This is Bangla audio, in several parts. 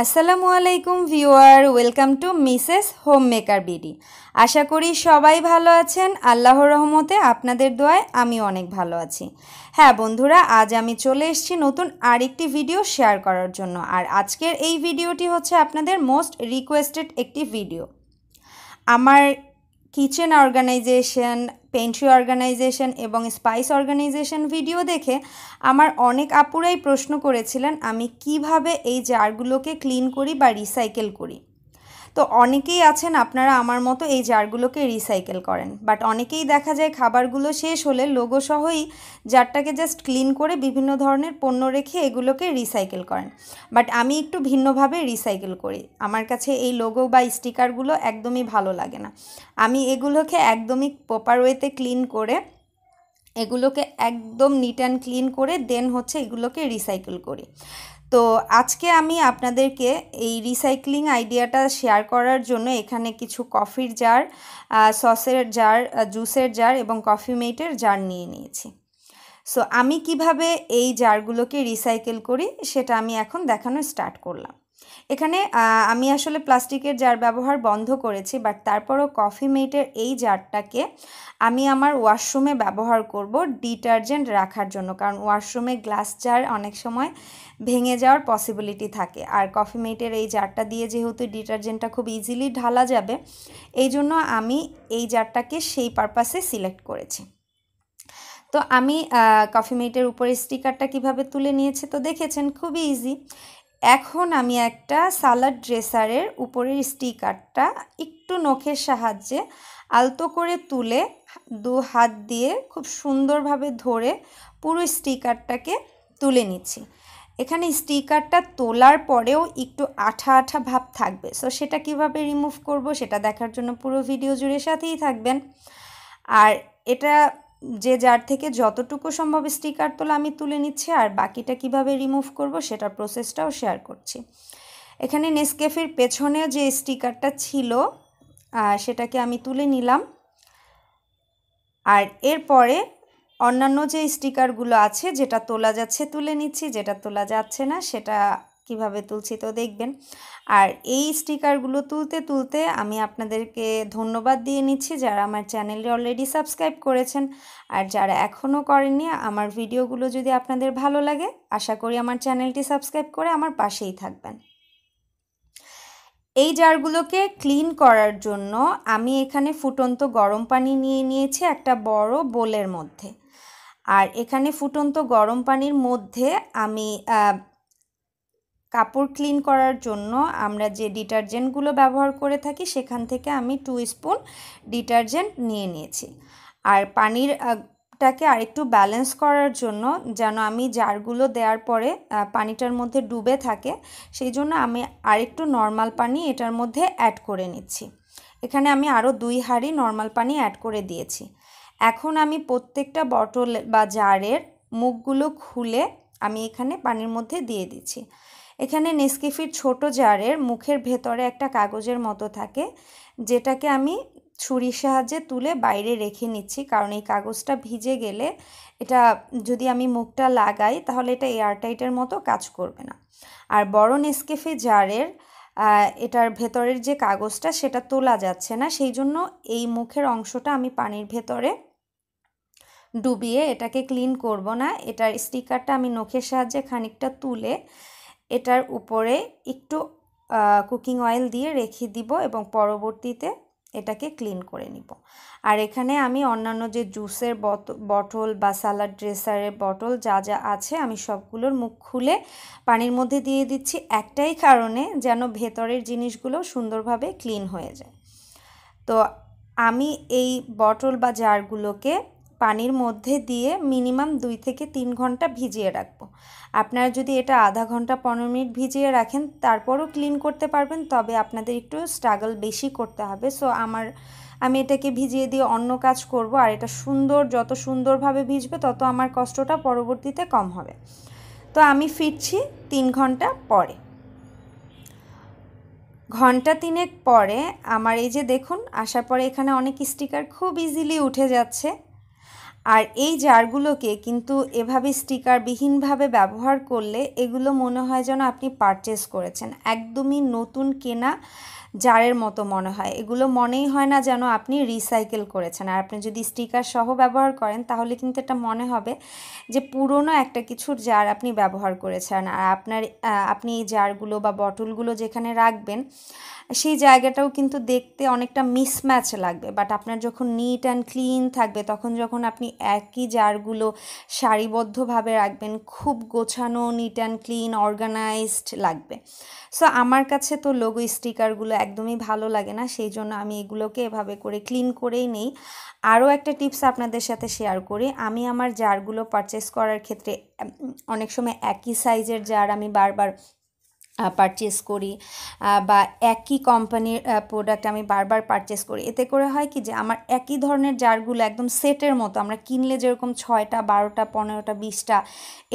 আসসালামু আলাইকুম viewer welcome to Mrs home maker BD আশা করি সবাই ভালো আছেন আল্লাহ রহমতে আপনাদের দোয়ায় আমি অনেক ভালো আছি হ্যাঁ বন্ধুরা আজ আমি চলে এসেছি নতুন আরেকটি ভিডিও শেয়ার করার জন্য আর আজকের এই ভিডিওটি হচ্ছে আপনাদের মোস্ট রিকোয়েস্টেড একটি ভিডিও আমার কিচেন অর্গানাইজেশন পেন্ট্রি অর্গানাইজেশন এবং স্পাইস অর্গানাইজেশন ভিডিও দেখে আমার অনেক আপুরাই প্রশ্ন করেছিলেন আমি কিভাবে এই জারগুলোকে ক্লিন করি বা রিসাইকেল করি তো অনেকেই আছেন আপনারা আমার মতো এই জারগুলোকে রিসাইকেল করেন বাট অনেকেই দেখা যায় খাবারগুলো শেষ হলে লোগোসহই জারটাকে জাস্ট ক্লিন করে বিভিন্ন ধরনের পণ্য রেখে এগুলোকে রিসাইকেল করেন বাট আমি একটু ভিন্নভাবে রিসাইকেল করি আমার কাছে এই লোগো বা স্টিকারগুলো একদমই ভালো লাগে না আমি এগুলোকে একদমই প্রপার ওয়েতে ক্লিন করে এগুলোকে একদম নিট অ্যান্ড ক্লিন করে দেন হচ্ছে এগুলোকে রিসাইকেল করি তো আজকে আমি আপনাদেরকে এই রিসাইক্লিং আইডিয়াটা শেয়ার করার জন্য এখানে কিছু কফির জার সসের জার জুসের জার এবং কফি মেটের জার নিয়ে নিয়েছি সো আমি কিভাবে এই জারগুলোকে রিসাইকেল করি সেটা আমি এখন দেখানো স্টার্ট করলাম এখানে আমি আসলে প্লাস্টিকের জার ব্যবহার বন্ধ করেছি বাট তারপরও কফি মেটের এই জারটাকে আমি আমার ওয়াশরুমে ব্যবহার করব ডিটারজেন্ট রাখার জন্য কারণ ওয়াশরুমে গ্লাস জার অনেক সময় ভেঙে যাওয়ার পসিবিলিটি থাকে আর কফি মেটের এই জারটা দিয়ে যেহেতু ডিটারজেন্টটা খুব ইজিলি ঢালা যাবে এই জন্য আমি এই জারটাকে সেই পারপাসে সিলেক্ট করেছি তো আমি কফি মেটের উপরে স্টিকারটা কিভাবে তুলে নিয়েছে তো দেখেছেন খুবই ইজি এখন আমি একটা সালাড ড্রেসারের উপরের স্টিকারটা একটু নখের সাহায্যে আলতো করে তুলে দু হাত দিয়ে খুব সুন্দরভাবে ধরে পুরো স্টিকারটাকে তুলে নিচ্ছি এখানে স্টিকারটা তোলার পরেও একটু আঠা আঠা ভাব থাকবে সো সেটা কিভাবে রিমুভ করব সেটা দেখার জন্য পুরো ভিডিও জুড়ে সাথেই থাকবেন আর এটা যে যার থেকে যতটুকু সম্ভব স্টিকার তোলা আমি তুলে নিচ্ছি আর বাকিটা কিভাবে রিমুভ করব সেটার প্রসেসটাও শেয়ার করছি এখানে নেসকেফের পেছনে যে স্টিকারটা ছিল সেটাকে আমি তুলে নিলাম আর এরপরে অন্যান্য যে স্টিকারগুলো আছে যেটা তোলা যাচ্ছে তুলে নিচ্ছি যেটা তোলা যাচ্ছে না সেটা কিভাবে তুলছি তো দেখবেন আর এই স্টিকারগুলো তুলতে তুলতে আমি আপনাদেরকে ধন্যবাদ দিয়ে নিচ্ছি যারা আমার চ্যানেলটি অলরেডি সাবস্ক্রাইব করেছেন আর যারা এখনও করেননি আমার ভিডিওগুলো যদি আপনাদের ভালো লাগে আশা করি আমার চ্যানেলটি সাবস্ক্রাইব করে আমার পাশেই থাকবেন এই জারগুলোকে ক্লিন করার জন্য আমি এখানে ফুটন্ত গরম পানি নিয়ে নিয়েছি একটা বড় বোলের মধ্যে আর এখানে ফুটন্ত গরম পানির মধ্যে আমি কাপড় ক্লিন করার জন্য আমরা যে ডিটারজেন্টগুলো ব্যবহার করে থাকি সেখান থেকে আমি টু স্পুন ডিটারজেন্ট নিয়ে নিয়েছি আর পানির টাকে আরেকটু ব্যালেন্স করার জন্য যেন আমি জারগুলো দেওয়ার পরে পানিটার মধ্যে ডুবে থাকে সেই জন্য আমি আরেকটু নর্মাল পানি এটার মধ্যে অ্যাড করে নিচ্ছি এখানে আমি আরও দুই হাঁড়ি নর্মাল পানি অ্যাড করে দিয়েছি এখন আমি প্রত্যেকটা বটল বা জারের মুখগুলো খুলে আমি এখানে পানির মধ্যে দিয়ে দিচ্ছি এখানে নেসকেফির ছোট জারের মুখের ভেতরে একটা কাগজের মতো থাকে যেটাকে আমি ছুরির সাহায্যে তুলে বাইরে রেখে নিচ্ছি কারণ এই কাগজটা ভিজে গেলে এটা যদি আমি মুখটা লাগাই তাহলে এটা এয়ারটাইটের মতো কাজ করবে না আর বড় নেসকেফে জারের এটার ভেতরের যে কাগজটা সেটা তোলা যাচ্ছে না সেই জন্য এই মুখের অংশটা আমি পানির ভেতরে ডুবিয়ে এটাকে ক্লিন করব না এটার স্টিকারটা আমি নখের সাহায্যে খানিকটা তুলে এটার উপরে একটু কুকিং অয়েল দিয়ে রেখে দিব এবং পরবর্তীতে এটাকে ক্লিন করে নিব আর এখানে আমি অন্যান্য যে জুসের বটল বা সালাড ড্রেসারের বটল যা যা আছে আমি সবগুলোর মুখ খুলে পানির মধ্যে দিয়ে দিচ্ছি একটাই কারণে যেন ভেতরের জিনিসগুলো সুন্দরভাবে ক্লিন হয়ে যায় তো আমি এই বটল বা জারগুলোকে পানির মধ্যে দিয়ে মিনিমাম দুই থেকে তিন ঘন্টা ভিজিয়ে রাখবো আপনারা যদি এটা আধা ঘন্টা পনেরো মিনিট ভিজিয়ে রাখেন তারপরও ক্লিন করতে পারবেন তবে আপনাদের একটু স্ট্রাগল বেশি করতে হবে সো আমার আমি এটাকে ভিজিয়ে দিয়ে অন্য কাজ করব আর এটা সুন্দর যত সুন্দরভাবে ভিজবে তত আমার কষ্টটা পরবর্তীতে কম হবে তো আমি ফিরছি তিন ঘন্টা পরে ঘন্টা তিনেক পরে আমার এই যে দেখুন আসার পরে এখানে অনেক স্টিকার খুব ইজিলি উঠে যাচ্ছে আর এই জারগুলোকে কিন্তু এভাবে স্টিকারবিহীনভাবে ব্যবহার করলে এগুলো মনে হয় যেন আপনি পারচেস করেছেন একদমই নতুন কেনা জারের মতো মনে হয় এগুলো মনেই হয় না যেন আপনি রিসাইকেল করেছেন আর আপনি যদি স্টিকার সহ ব্যবহার করেন তাহলে কিন্তু এটা মনে হবে যে পুরনো একটা কিছুর জার আপনি ব্যবহার করেছেন আর আপনার আপনি এই জারগুলো বা বটলগুলো যেখানে রাখবেন সেই জায়গাটাও কিন্তু দেখতে অনেকটা মিসম্যাচ লাগবে বাট আপনার যখন নিট অ্যান্ড ক্লিন থাকবে তখন যখন আপনি একই জারগুলো সারিবদ্ধভাবে রাখবেন খুব গোছানো নিট অ্যান্ড ক্লিন অর্গানাইজড লাগবে সো আমার কাছে তো লোগো স্টিকারগুলো একদমই ভালো লাগে না সেই জন্য আমি এগুলোকে এভাবে করে ক্লিন করেই নেই আরও একটা টিপস আপনাদের সাথে শেয়ার করি আমি আমার জারগুলো পারচেস করার ক্ষেত্রে অনেক সময় একই সাইজের জার আমি বারবার পারচেস করি বা একই কোম্পানির প্রোডাক্ট আমি বারবার পারচেস করি এতে করে হয় কি যে আমার একই ধরনের জারগুলো একদম সেটের মতো আমরা কিনলে যেরকম ছয়টা বারোটা পনেরোটা বিশটা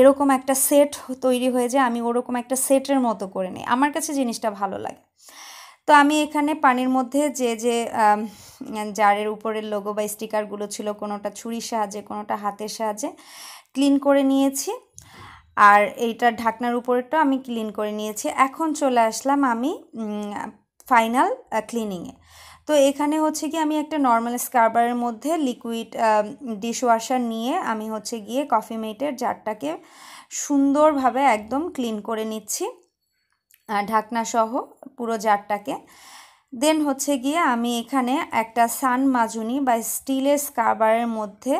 এরকম একটা সেট তৈরি হয়ে যায় আমি ওরকম একটা সেটের মতো করে নিই আমার কাছে জিনিসটা ভালো লাগে তো আমি এখানে পানির মধ্যে যে যে জারের উপরের লোগো বা স্টিকারগুলো ছিল কোনোটা ছুরির সাহায্যে কোনোটা হাতের সাহায্যে ক্লিন করে নিয়েছি আর এইটার ঢাকনার উপরেরটা আমি ক্লিন করে নিয়েছি এখন চলে আসলাম আমি ফাইনাল ক্লিনিংয়ে তো এখানে হচ্ছে কি আমি একটা নর্মাল স্ক্রাবারের মধ্যে লিকুইড ডিশওয়াশার নিয়ে আমি হচ্ছে গিয়ে কফি মেটের জারটাকে সুন্দরভাবে একদম ক্লিন করে নিচ্ছি ঢাকনা সহ পুরো জারটাকে দেন হচ্ছে গিয়ে আমি এখানে একটা সান মাজুনি বা স্টিলের স্ক্রাবারের মধ্যে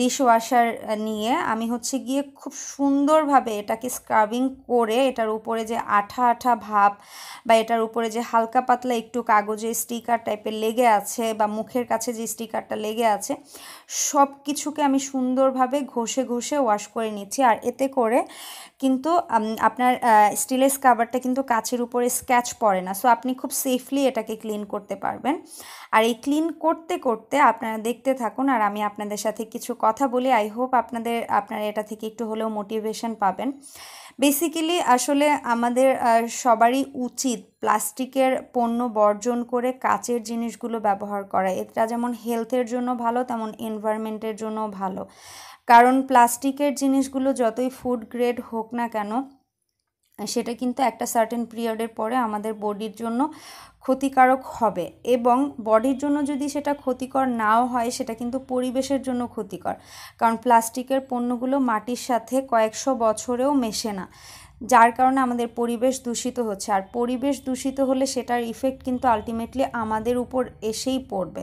ডিশওয়াশার নিয়ে আমি হচ্ছে গিয়ে খুব সুন্দরভাবে এটাকে স্ক্রাবিং করে এটার উপরে যে আঠা আঠা ভাব বা এটার উপরে যে হালকা পাতলা একটু কাগজে স্টিকার টাইপের লেগে আছে বা মুখের কাছে যে স্টিকারটা লেগে আছে সব কিছুকে আমি সুন্দরভাবে ঘষে ঘষে ওয়াশ করে নিচ্ছি আর এতে করে কিন্তু আপনার স্টিলের স্কাবারটা কিন্তু কাছের উপরে স্ক্যাচ পড়ে না সো আপনি খুব সেফলি এটাকে ক্লিন করতে পারবেন আর এই ক্লিন করতে করতে আপনারা দেখতে থাকুন আর আমি আপনাদের সাথে কিছু কথা বলি আই হোপ আপনাদের আপনারা এটা থেকে একটু হলেও মোটিভেশন পাবেন বেসিক্যালি আসলে আমাদের সবারই উচিত প্লাস্টিকের পণ্য বর্জন করে কাচের জিনিসগুলো ব্যবহার করা এটা যেমন হেলথের জন্য ভালো তেমন এনভায়রনমেন্টের জন্য ভালো কারণ প্লাস্টিকের জিনিসগুলো যতই ফুড গ্রেড হোক না কেন সেটা কিন্তু একটা সার্টেন পিরিয়ডের পরে আমাদের বডির জন্য ক্ষতিকারক হবে এবং বডির জন্য যদি সেটা ক্ষতিকর নাও হয় সেটা কিন্তু পরিবেশের জন্য ক্ষতিকর কারণ প্লাস্টিকের পণ্যগুলো মাটির সাথে কয়েকশো বছরেও মেশে না যার কারণে আমাদের পরিবেশ দূষিত হচ্ছে আর পরিবেশ দূষিত হলে সেটার ইফেক্ট কিন্তু আলটিমেটলি আমাদের উপর এসেই পড়বে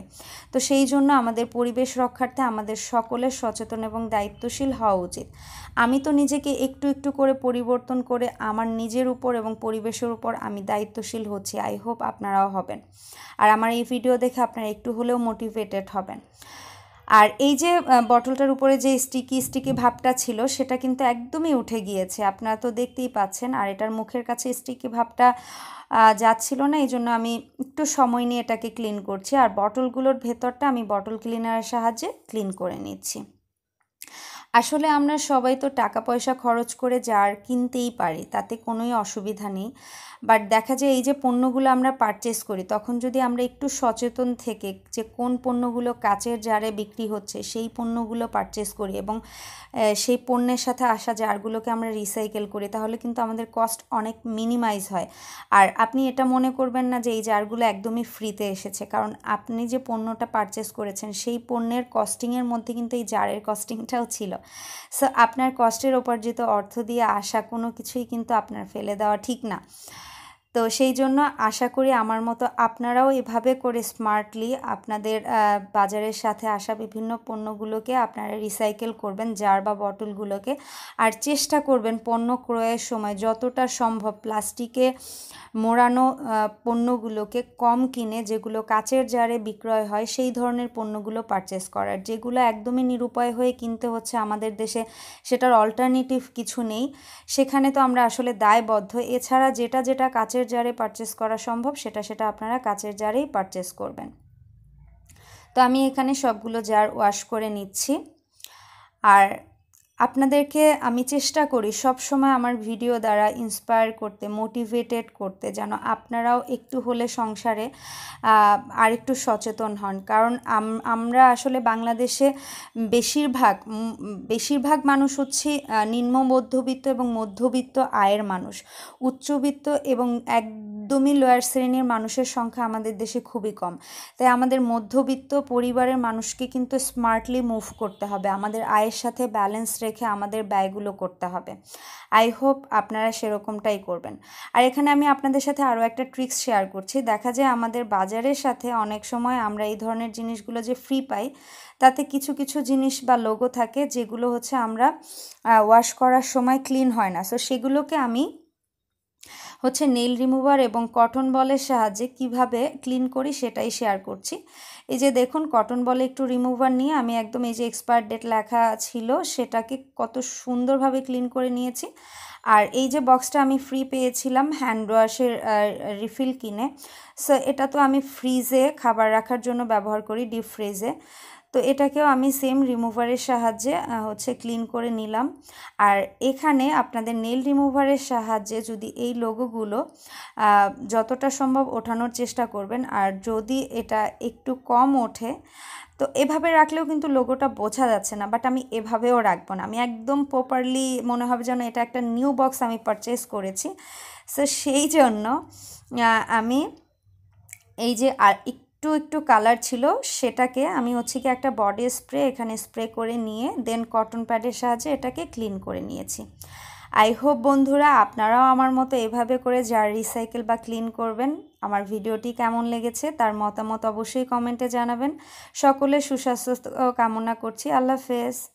তো সেই জন্য আমাদের পরিবেশ রক্ষার্থে আমাদের সকলের সচেতন এবং দায়িত্বশীল হওয়া উচিত আমি তো নিজেকে একটু একটু করে পরিবর্তন করে আমার নিজের উপর এবং পরিবেশের উপর আমি দায়িত্বশীল হচ্ছি আই হোপ আপনারাও হবেন আর আমার এই ভিডিও দেখে আপনারা একটু হলেও মোটিভেটেড হবেন আর এই যে বটলটার উপরে যে স্টিকি স্টিকি ভাবটা ছিল সেটা কিন্তু একদমই উঠে গিয়েছে আপনারা তো দেখতেই পাচ্ছেন আর এটার মুখের কাছে স্টিকি ভাবটা যাচ্ছিল না এই জন্য আমি একটু সময় নিয়ে এটাকে ক্লিন করছি আর বটলগুলোর ভেতরটা আমি বটল ক্লিনারের সাহায্যে ক্লিন করে নিচ্ছি আসলে আমরা সবাই তো টাকা পয়সা খরচ করে যার কিনতেই পারি তাতে কোনোই অসুবিধা নেই বাট দেখা যায় এই যে পণ্যগুলো আমরা পারচেস করি তখন যদি আমরা একটু সচেতন থেকে যে কোন পণ্যগুলো কাচের জারে বিক্রি হচ্ছে সেই পণ্যগুলো পারচেস করি এবং সেই পণ্যের সাথে আসা জারগুলোকে আমরা রিসাইকেল করি তাহলে কিন্তু আমাদের কস্ট অনেক মিনিমাইজ হয় আর আপনি এটা মনে করবেন না যে এই জারগুলো একদমই ফ্রিতে এসেছে কারণ আপনি যে পণ্যটা পারচেস করেছেন সেই পণ্যের কস্টিংয়ের মধ্যে কিন্তু এই জারের কস্টিংটাও ছিল সো আপনার কষ্টের উপার্জিত অর্থ দিয়ে আসা কোনো কিছুই কিন্তু আপনার ফেলে দেওয়া ঠিক না তো সেই জন্য আশা করি আমার মতো আপনারাও এভাবে করে স্মার্টলি আপনাদের বাজারের সাথে আসা বিভিন্ন পণ্যগুলোকে আপনারা রিসাইকেল করবেন জার বা বটলগুলোকে আর চেষ্টা করবেন পণ্য ক্রয়ের সময় যতটা সম্ভব প্লাস্টিকে মোড়ানো পণ্যগুলোকে কম কিনে যেগুলো কাচের জারে বিক্রয় হয় সেই ধরনের পণ্যগুলো পারচেস করার যেগুলো একদমই নিরুপায় হয়ে কিনতে হচ্ছে আমাদের দেশে সেটার অল্টারনেটিভ কিছু নেই সেখানে তো আমরা আসলে দায়বদ্ধ এছাড়া যেটা যেটা কাচের কাচের জারে পারচেস করা সম্ভব সেটা সেটা আপনারা কাচের জারেই পারচেস করবেন তো আমি এখানে সবগুলো জার ওয়াশ করে নিচ্ছি আর আপনাদেরকে আমি চেষ্টা করি সব সময় আমার ভিডিও দ্বারা ইন্সপায়ার করতে মোটিভেটেড করতে যেন আপনারাও একটু হলে সংসারে আরেকটু সচেতন হন কারণ আমরা আসলে বাংলাদেশে বেশিরভাগ বেশিরভাগ মানুষ হচ্ছে নিম্ন মধ্যবিত্ত এবং মধ্যবিত্ত আয়ের মানুষ উচ্চবিত্ত এবং এক একদমই লোয়ার শ্রেণীর মানুষের সংখ্যা আমাদের দেশে খুবই কম তাই আমাদের মধ্যবিত্ত পরিবারের মানুষকে কিন্তু স্মার্টলি মুভ করতে হবে আমাদের আয়ের সাথে ব্যালেন্স রেখে আমাদের ব্যয়গুলো করতে হবে আই হোপ আপনারা সেরকমটাই করবেন আর এখানে আমি আপনাদের সাথে আরও একটা ট্রিক্স শেয়ার করছি দেখা যায় আমাদের বাজারের সাথে অনেক সময় আমরা এই ধরনের জিনিসগুলো যে ফ্রি পাই তাতে কিছু কিছু জিনিস বা লোগো থাকে যেগুলো হচ্ছে আমরা ওয়াশ করার সময় ক্লিন হয় না সো সেগুলোকে আমি হচ্ছে নেইল রিমুভার এবং কটন বলের সাহায্যে কিভাবে ক্লিন করি সেটাই শেয়ার করছি এই যে দেখুন কটন বলে একটু রিমুভার নিয়ে আমি একদম এই যে এক্সপায়ার ডেট লেখা ছিল সেটাকে কত সুন্দরভাবে ক্লিন করে নিয়েছি আর এই যে বক্সটা আমি ফ্রি পেয়েছিলাম হ্যান্ড ওয়াশের রিফিল কিনে সো এটা তো আমি ফ্রিজে খাবার রাখার জন্য ব্যবহার করি ডিপ ফ্রিজে তো এটাকেও আমি সেম রিমুভারের সাহায্যে হচ্ছে ক্লিন করে নিলাম আর এখানে আপনাদের নেল রিমুভারের সাহায্যে যদি এই লোগোগুলো যতটা সম্ভব ওঠানোর চেষ্টা করবেন আর যদি এটা একটু কম ওঠে তো এভাবে রাখলেও কিন্তু লোগোটা বোঝা যাচ্ছে না বাট আমি এভাবেও রাখবো না আমি একদম প্রপারলি মনে হবে যেন এটা একটা নিউ বক্স আমি পারচেস করেছি সো সেই জন্য আমি এই যে আর একটু একটু কালার ছিল সেটাকে আমি হচ্ছে কি একটা বডি স্প্রে এখানে স্প্রে করে নিয়ে দেন কটন প্যাডের সাহায্যে এটাকে ক্লিন করে নিয়েছি আই হোপ বন্ধুরা আপনারাও আমার মতো এভাবে করে যার রিসাইকেল বা ক্লিন করবেন আমার ভিডিওটি কেমন লেগেছে তার মতামত অবশ্যই কমেন্টে জানাবেন সকলে সুস্বাস্থ্য কামনা করছি আল্লাহ হাফেজ